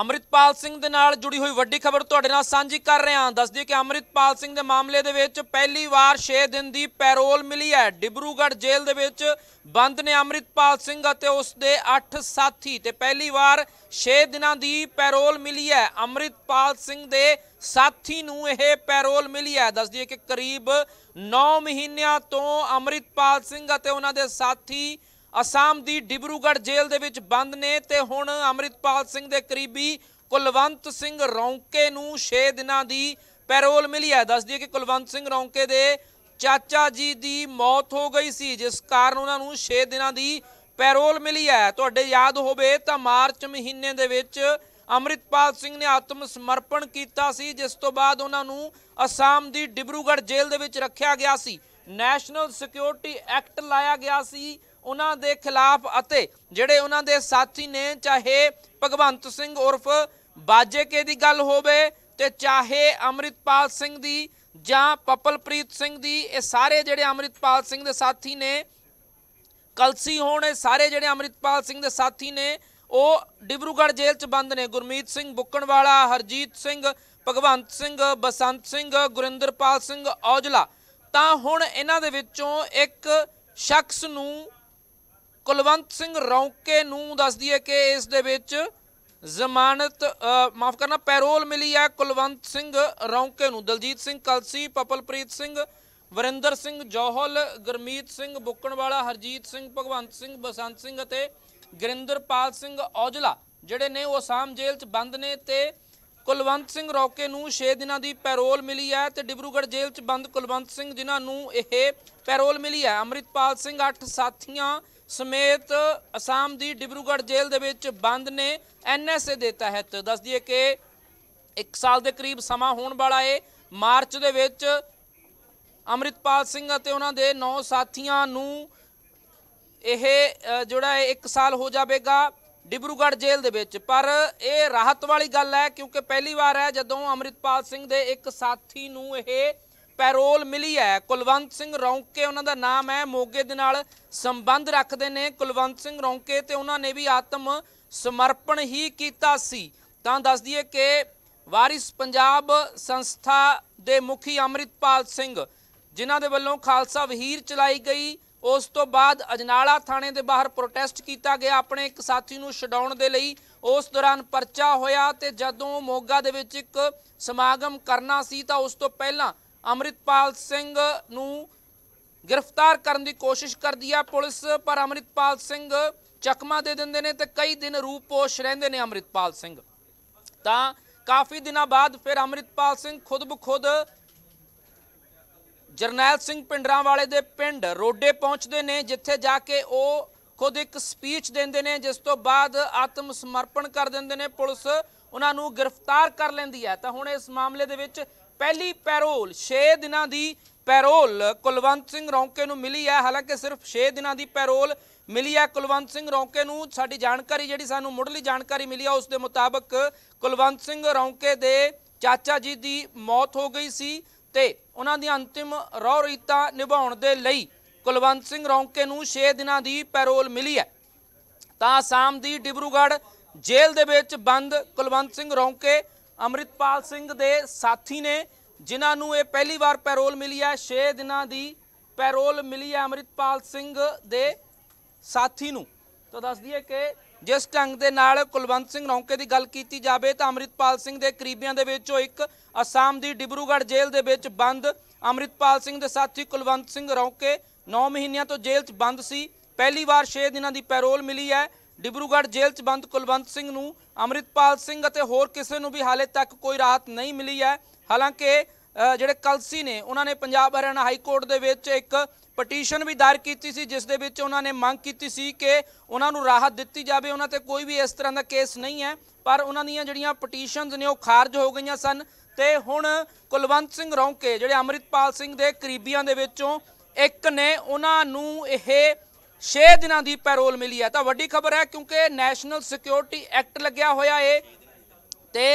ਅਮਰਿਤਪਾਲ ਸਿੰਘ ਦੇ ਨਾਲ ਜੁੜੀ ਹੋਈ ਵੱਡੀ ਖਬਰ ਤੁਹਾਡੇ ਨਾਲ ਸਾਂਝੀ ਕਰ ਰਹੇ ਹਾਂ ਦੱਸਦੀ ਕਿ ਅਮਰਿਤਪਾਲ ਸਿੰਘ ਦੇ ਮਾਮਲੇ ਦੇ ਵਿੱਚ ਪਹਿਲੀ ਵਾਰ 6 ਦਿਨ ਦੀ ਪੈਰੋਲ ਮਿਲੀ ਹੈ ਡਿਬਰੂਗੜ੍ਹ ਜੇਲ੍ਹ ਦੇ ਵਿੱਚ ਬੰਦ ਨੇ ਅਮਰਿਤਪਾਲ ਸਿੰਘ ਅਤੇ ਉਸ ਦੇ 8 ਸਾਥੀ ਤੇ ਪਹਿਲੀ ਵਾਰ 6 ਦਿਨਾਂ ਦੀ ਪੈਰੋਲ ਮਿਲੀ ਹੈ ਅਮਰਿਤਪਾਲ ਸਿੰਘ ਦੇ ਸਾਥੀ ਨੂੰ ਇਹ ਪੈਰੋਲ ਮਿਲੀ ਹੈ ਦੱਸ ਦਈਏ ਕਿ ਕਰੀਬ 9 ਮਹੀਨਿਆਂ ਤੋਂ ਅਮਰਿਤਪਾਲ ਸਿੰਘ ਅਤੇ ਉਹਨਾਂ ਦੇ ਸਾਥੀ ਅਸਾਮ ਦੀ ਡਿਬਰੂਗੜ੍ਹ ਜੇਲ੍ਹ ਦੇ ਵਿੱਚ ਬੰਦ ਨੇ ਤੇ ਹੁਣ ਅਮਰਿਤਪਾਲ ਸਿੰਘ ਦੇ ਕਰੀਬੀ ਕੁਲਵੰਤ ਸਿੰਘ ਰੌਂਕੇ ਨੂੰ 6 ਦਿਨਾਂ ਦੀ ਪੈਰੋਲ ਮਿਲੀ ਹੈ ਦੱਸ ਦਈਏ ਕਿ ਕੁਲਵੰਤ ਸਿੰਘ ਰੌਂਕੇ ਦੇ ਚਾਚਾ ਜੀ ਦੀ ਮੌਤ ਹੋ ਗਈ ਸੀ ਜਿਸ ਕਾਰਨ ਉਹਨਾਂ ਨੂੰ 6 ਦਿਨਾਂ ਦੀ ਪੈਰੋਲ ਮਿਲੀ ਹੈ ਤੁਹਾਡੇ ਯਾਦ ਹੋਵੇ ਤਾਂ ਮਾਰਚ ਮਹੀਨੇ ਦੇ ਵਿੱਚ ਅਮਰਿਤਪਾਲ ਸਿੰਘ ਨੇ ਆਤਮ ਸਮਰਪਣ ਕੀਤਾ ਸੀ ਜਿਸ ਤੋਂ ਬਾਅਦ ਉਹਨਾਂ ਨੂੰ ਅਸਾਮ ਦੀ ਡਿਬਰੂਗੜ੍ਹ ਜੇਲ੍ਹ ਦੇ ਵਿੱਚ ਰੱਖਿਆ ਗਿਆ ਸੀ ਨੈਸ਼ਨਲ ਸਿਕਿਉਰਿਟੀ ਐਕਟ ਲਾਇਆ ਗਿਆ ਸੀ ਉਹਨਾਂ ਦੇ ਖਿਲਾਫ ਅਤੇ ਜਿਹੜੇ ਉਹਨਾਂ ਦੇ ਸਾਥੀ ਨੇ ਚਾਹੇ ਭਗਵੰਤ ਸਿੰਘ ਉਰਫ ਬਾਜੇਕੇ ਦੀ ਗੱਲ ਹੋਵੇ ਤੇ ਚਾਹੇ ਅਮਰਿਤਪਾਲ ਸਿੰਘ ਦੀ ਜਾਂ ਪਪਲਪ੍ਰੀਤ ਸਿੰਘ ਦੀ ਇਹ ਸਾਰੇ ਜਿਹੜੇ ਅਮਰਿਤਪਾਲ ਸਿੰਘ ਦੇ ਸਾਥੀ ਨੇ ਕਲਸੀ ਹੋਣ ਇਹ ਸਾਰੇ ਜਿਹੜੇ ਅਮਰਿਤਪਾਲ ਸਿੰਘ ਦੇ ਸਾਥੀ ਨੇ ਉਹ ਡਿਬਰੂਗੜ੍ਹ ਜੇਲ੍ਹ 'ਚ ਬੰਦ ਨੇ ਗੁਰਮੀਤ ਸਿੰਘ ਬੁੱਕਣਵਾਲਾ ਹਰਜੀਤ ਸਿੰਘ ਭਗਵੰਤ ਸਿੰਘ ਬਸੰਤ ਸਿੰਘ ਗੁਰਿੰਦਰਪਾਲ ਸਿੰਘ ਔਜਲਾ ਤਾਂ ਹੁਣ ਇਹਨਾਂ ਦੇ ਵਿੱਚੋਂ ਇੱਕ ਸ਼ਖਸ ਨੂੰ ਕੁਲਵੰਤ ਸਿੰਘ ਰੌਂਕੇ ਨੂੰ ਦੱਸਦੀ ਹੈ ਕਿ ਇਸ ਦੇ ਵਿੱਚ ਜ਼ਮਾਨਤ ਮਾਫ ਕਰਨਾ ਪੈਰੋਲ ਮਿਲੀ ਹੈ ਕੁਲਵੰਤ ਸਿੰਘ ਰੌਂਕੇ ਨੂੰ ਦਲਜੀਤ ਸਿੰਘ ਕਲਸੀ ਪਪਲਪ੍ਰੀਤ ਸਿੰਘ ਵਰਿੰਦਰ ਸਿੰਘ ਜੋਹਲ ਗਰਮੀਤ ਸਿੰਘ ਬੁੱਕਣਵਾਲਾ ਹਰਜੀਤ ਸਿੰਘ ਭਗਵੰਤ ਸਿੰਘ ਬਸੰਤ ਸਿੰਘ ਅਤੇ ਗਰਿੰਦਰਪਾਲ ਸਿੰਘ ਔਜਲਾ ਜਿਹੜੇ ਨੇ ਉਹ ਸਾਮ ਜੇਲ੍ਹ 'ਚ ਬੰਦ ਨੇ ਤੇ ਕੁਲਵੰਤ ਸਿੰਘ ਰੌਕੇ ਨੂੰ 6 ਦਿਨਾਂ ਦੀ ਪੈਰੋਲ ਮਿਲੀ ਹੈ ਤੇ ਡਿਬਰੂਗੜ ਜੇਲ੍ਹ 'ਚ ਬੰਦ ਕੁਲਵੰਤ ਸਿੰਘ ਜਿਨ੍ਹਾਂ ਨੂੰ ਇਹ ਪੈਰੋਲ ਮਿਲੀ ਹੈ ਅਮਰਿਤਪਾਲ ਸਿੰਘ 8 ਸਾਥੀਆਂ ਸਮੇਤ ਅਸਾਮ ਦੀ ਡਿਬਰੂਗੜ ਜੇਲ੍ਹ ਦੇ ਵਿੱਚ ਬੰਦ ਨੇ ਐਨਐਸਏ ਦੇ ਤਹਿਤ ਦੱਸ ਦਈਏ ਕਿ 1 ਸਾਲ ਦੇ ਕਰੀਬ ਸਮਾਂ ਹੋਣ ਵਾਲਾ ਏ ਮਾਰਚ ਦੇ ਵਿੱਚ ਅਮਰਿਤਪਾਲ ਸਿੰਘ ਅਤੇ ਉਹਨਾਂ ਦੇ 9 ਸਾਥੀਆਂ ਨੂੰ ਇਹ ਜਿਹੜਾ 1 ਸਾਲ ਹੋ ਜਾਵੇਗਾ ਡਿਬਰੂਗੜ ਜੇਲ੍ਹ ਦੇ ਵਿੱਚ ਪਰ ਇਹ ਰਾਹਤ ਵਾਲੀ ਗੱਲ ਹੈ ਕਿਉਂਕਿ ਪਹਿਲੀ ਵਾਰ ਹੈ ਜਦੋਂ ਅਮਰਿਤਪਾਲ ਸਿੰਘ ਦੇ ਇੱਕ ਸਾਥੀ ਨੂੰ ਇਹ ਪੈਰੋਲ ਮਿਲੀ ਹੈ ਕੁਲਵੰਤ ਸਿੰਘ ਰੌਂਕੇ ਉਹਨਾਂ ਦਾ ਨਾਮ ਹੈ ਮੋਗੇ ਦੇ ਨਾਲ ਸੰਬੰਧ ਰੱਖਦੇ ਨੇ ਕੁਲਵੰਤ ਸਿੰਘ ਰੌਂਕੇ ਤੇ ਉਹਨਾਂ ਨੇ ਵੀ ਆਤਮ ਸਮਰਪਣ ਹੀ ਕੀਤਾ ਸੀ ਤਾਂ ਦੱਸ ਦਈਏ ਕਿ ਵਾਰਿਸ ਪੰਜਾਬ ਸੰਸਥਾ ਦੇ ਮੁਖੀ ਅਮਰਿਤਪਾਲ ਸਿੰਘ ਜਿਨ੍ਹਾਂ ਦੇ ਵੱਲੋਂ ਖਾਲਸਾ ਵਹੀਰ ਚਲਾਈ ਗਈ ਉਸ ਤੋਂ ਬਾਅਦ ਅਜਨਾਲਾ ਥਾਣੇ ਦੇ ਬਾਹਰ ਪ੍ਰੋਟੈਸਟ ਕੀਤਾ ਗਿਆ ਆਪਣੇ ਇੱਕ ਸਾਥੀ ਨੂੰ ਛਡਾਉਣ ਦੇ ਲਈ ਉਸ ਦੌਰਾਨ ਪਰਚਾ ਹੋਇਆ ਤੇ ਜਦੋਂ ਮੋਗਾ ਦੇ ਵਿੱਚ ਇੱਕ ਸਮਾਗਮ ਕਰਨਾ ਸੀ ਤਾਂ ਉਸ ਤੋਂ ਪਹਿਲਾਂ ਅਮਰਿਤਪਾਲ ਸਿੰਘ ਨੂੰ ਗ੍ਰਿਫਤਾਰ ਕਰਨ ਦੀ ਕੋਸ਼ਿਸ਼ ਕਰਦੀ ਆ ਪੁਲਿਸ ਪਰ ਅਮਰਿਤਪਾਲ ਸਿੰਘ ਚਕਮਾ ਦੇ ਦਿੰਦੇ ਨੇ ਤੇ ਕਈ ਦਿਨ ਰੂਪੋਸ਼ ਰਹਿੰਦੇ ਨੇ ਅਮਰਿਤਪਾਲ ਸਿੰਘ ਤਾਂ ਕਾਫੀ ਦਿਨਾਂ ਬਾਅਦ ਫਿਰ ਅਮਰਿਤਪਾਲ ਸਿੰਘ ਖੁਦ ਬਖੁਦ ਜਰਨੈਲ ਸਿੰਘ ਪਿੰਡਰਾਂ ਵਾਲੇ ਦੇ ਪਿੰਡ ਰੋਡੇ ਪਹੁੰਚਦੇ ਨੇ ਜਿੱਥੇ ਜਾ ਕੇ ਉਹ ਖੁਦ ਇੱਕ ਸਪੀਚ ਦਿੰਦੇ ਨੇ ਜਿਸ ਤੋਂ ਬਾਅਦ ਆਤਮ ਸਮਰਪਣ ਕਰ ਦਿੰਦੇ ਨੇ ਪੁਲਿਸ ਉਹਨਾਂ ਨੂੰ ਗ੍ਰਿਫਤਾਰ ਕਰ ਲੈਂਦੀ ਹੈ ਤਾਂ ਹੁਣ ਇਸ ਮਾਮਲੇ ਦੇ ਵਿੱਚ ਪਹਿਲੀ ਪੈਰੋਲ 6 ਦਿਨਾਂ ਦੀ ਪੈਰੋਲ ਕੁਲਵੰਤ ਸਿੰਘ ਰੌਂਕੇ ਨੂੰ ਮਿਲੀ ਹੈ ਹਾਲਾਂਕਿ ਸਿਰਫ 6 ਦਿਨਾਂ ਦੀ ਪੈਰੋਲ ਮਿਲੀ ਹੈ ਕੁਲਵੰਤ ਸਿੰਘ ਰੌਂਕੇ ਨੂੰ ਸਾਡੀ ਜਾਣਕਾਰੀ ਜਿਹੜੀ ਸਾਨੂੰ ਮੁੱਢਲੀ ਜਾਣਕਾਰੀ ਮਿਲੀ ਆ ਉਸ ਦੇ ਮੁਤਾਬਕ ਕੁਲਵੰਤ ਸਿੰਘ ਰੌਂਕੇ ਦੇ ਚਾਚਾ ਜੀ ਦੀ ਮੌਤ ਹੋ ਗਈ ਸੀ ਤੇ ਉਹਨਾਂ ਦੀ ਅੰਤਿਮ ਰੌ ਰੀਤਾ ਨਿਭਾਉਣ ਦੇ ਲਈ ਕੁਲਵੰਤ ਸਿੰਘ ਰੌਂਕੇ ਨੂੰ 6 ਦਿਨਾਂ ਦੀ ਪੈਰੋਲ ਮਿਲੀ ਹੈ ਤਾਂ ਆਸਾਮ ਦੀ ਡਿਬਰੂਗੜ੍ਹ ਜੇਲ੍ਹ ਦੇ ਵਿੱਚ ਬੰਦ ਕੁਲਵੰਤ ਸਿੰਘ ਰੌਂਕੇ ਅਮਰਿਤਪਾਲ ਸਿੰਘ ਦੇ ਸਾਥੀ ਨੇ ਜਿਨ੍ਹਾਂ ਨੂੰ ਇਹ ਪਹਿਲੀ ਵਾਰ ਪੈਰੋਲ ਮਿਲੀ ਹੈ 6 ਦਿਨਾਂ ਦੀ ਪੈਰੋਲ ਮਿਲੀ ਹੈ ਅਮਰਿਤਪਾਲ ਸਿੰਘ ਦੇ ਸਾਥੀ ਨੂੰ ਤਾਂ ਦੱਸ ਦਈਏ ਕਿ ਜਿਸ ਢੰਗ ਦੇ ਨਾਲ ਕੁਲਵੰਤ ਸਿੰਘ ਰੌਂਕੇ ਦੀ ਗੱਲ ਕੀਤੀ ਜਾਵੇ ਤਾਂ ਅਮਰਿਤਪਾਲ ਸਿੰਘ ਦੇ ਕਰੀਬੀਆਂ ਦੇ ਵਿੱਚੋਂ ਇੱਕ ਅਸਾਮ ਦੀ ਡਿਬਰੂਗੜ੍ਹ ਜੇਲ੍ਹ ਦੇ ਵਿੱਚ ਬੰਦ ਅਮਰਿਤਪਾਲ ਸਿੰਘ ਦੇ ਸਾਥੀ ਕੁਲਵੰਤ ਸਿੰਘ ਰੌਂਕੇ 9 ਮਹੀਨਿਆਂ ਤੋਂ ਜੇਲ੍ਹ 'ਚ ਬੰਦ ਸੀ ਪਹਿਲੀ ਵਾਰ 6 ਦਿਨਾਂ ਦੀ ਪੈਰੋਲ ਮਿਲੀ ਹੈ ਡਿਬਰੂਗੜ੍ਹ ਜੇਲ੍ਹ 'ਚ ਬੰਦ ਕੁਲਵੰਤ ਸਿੰਘ ਨੂੰ ਅਮਰਿਤਪਾਲ ਸਿੰਘ ਅਤੇ ਹੋਰ ਕਿਸੇ ਨੂੰ ਵੀ ਹਾਲੇ ਤੱਕ ਕੋਈ ਰਾਹਤ ਨਹੀਂ ਮਿਲੀ ਹੈ ਹਾਲਾਂਕਿ ਜਿਹੜੇ ਕਲਸੀ ਨੇ ਉਹਨਾਂ ਨੇ ਪੰਜਾਬ ਹਰਿਆਣਾ ਹਾਈ ਕੋਰਟ ਦੇ ਵਿੱਚ ਇੱਕ ਪਟੀਸ਼ਨ ਵੀ ਦਾਇਰ ਕੀਤੀ ਸੀ ਜਿਸ ਦੇ ਵਿੱਚ ਉਹਨਾਂ ਨੇ ਮੰਗ ਕੀਤੀ ਸੀ ਕਿ ਉਹਨਾਂ ਨੂੰ ਰਾਹਤ ਦਿੱਤੀ ਜਾਵੇ ਉਹਨਾਂ ਤੇ ਕੋਈ ਵੀ ਇਸ ਤਰ੍ਹਾਂ ਦਾ ਕੇਸ ਨਹੀਂ ਹੈ ਪਰ ਉਹਨਾਂ ਦੀਆਂ ਜਿਹੜੀਆਂ ਪਟੀਸ਼ਨਸ ਨੇ ਉਹ ਖਾਰਜ ਹੋ ਗਈਆਂ ਸਨ ਤੇ ਹੁਣ ਕੁਲਵੰਤ ਸਿੰਘ ਰੌਂਕੇ ਜਿਹੜੇ ਅਮਰਿਤਪਾਲ ਸਿੰਘ ਦੇ ਕਰੀਬੀਆਂ ਦੇ ਵਿੱਚੋਂ ਇੱਕ ਨੇ ਉਹਨਾਂ ਨੂੰ ਇਹ 6 ਦਿਨਾਂ ਦੀ ਪੈਰੋਲ ਮਿਲੀ ਹੈ ਤਾਂ ਵੱਡੀ ਖਬਰ ਹੈ ਕਿਉਂਕਿ ਨੈਸ਼ਨਲ ਸਿਕਿਉਰਿਟੀ ਐਕਟ ਲੱਗਿਆ ਹੋਇਆ ਏ ਤੇ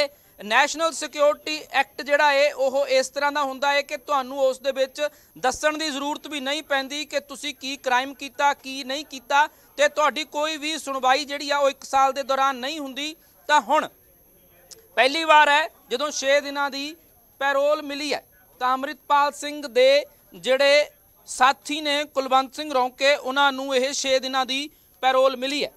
ਨੈਸ਼ਨਲ ਸਿਕਿਉਰਿਟੀ ਐਕਟ ਜਿਹੜਾ ਏ ਉਹ ਇਸ ਤਰ੍ਹਾਂ ਦਾ ਹੁੰਦਾ ਏ ਕਿ ਤੁਹਾਨੂੰ ਉਸ ਦੇ ਵਿੱਚ ਦੱਸਣ ਦੀ ਜ਼ਰੂਰਤ ਵੀ ਨਹੀਂ ਪੈਂਦੀ ਕਿ ਤੁਸੀਂ ਕੀ ਕ੍ਰਾਈਮ ਕੀਤਾ ਕੀ ਨਹੀਂ ਕੀਤਾ ਤੇ ਤੁਹਾਡੀ ਕੋਈ ਵੀ ਸੁਣਵਾਈ ਜਿਹੜੀ ਆ ਉਹ 1 ਸਾਲ ਦੇ ਦੌਰਾਨ ਨਹੀਂ ਹੁੰਦੀ ਤਾਂ ਹੁਣ ਪਹਿਲੀ ਵਾਰ ਹੈ ਜਦੋਂ 6 ਦਿਨਾਂ ਦੀ ਪੈਰੋਲ ਮਿਲੀ ਹੈ ਤਾਂ ਅਮਰਿਤਪਾਲ ਸਿੰਘ ਦੇ ਜਿਹੜੇ ਸਾਥੀ ਨੇ ਕੁਲਵੰਤ ਸਿੰਘ ਰੌਂਕੇ ਉਹਨਾਂ ਨੂੰ ਇਹ 6 ਦਿਨਾਂ ਦੀ ਪੈਰੋਲ ਮਿਲੀ ਹੈ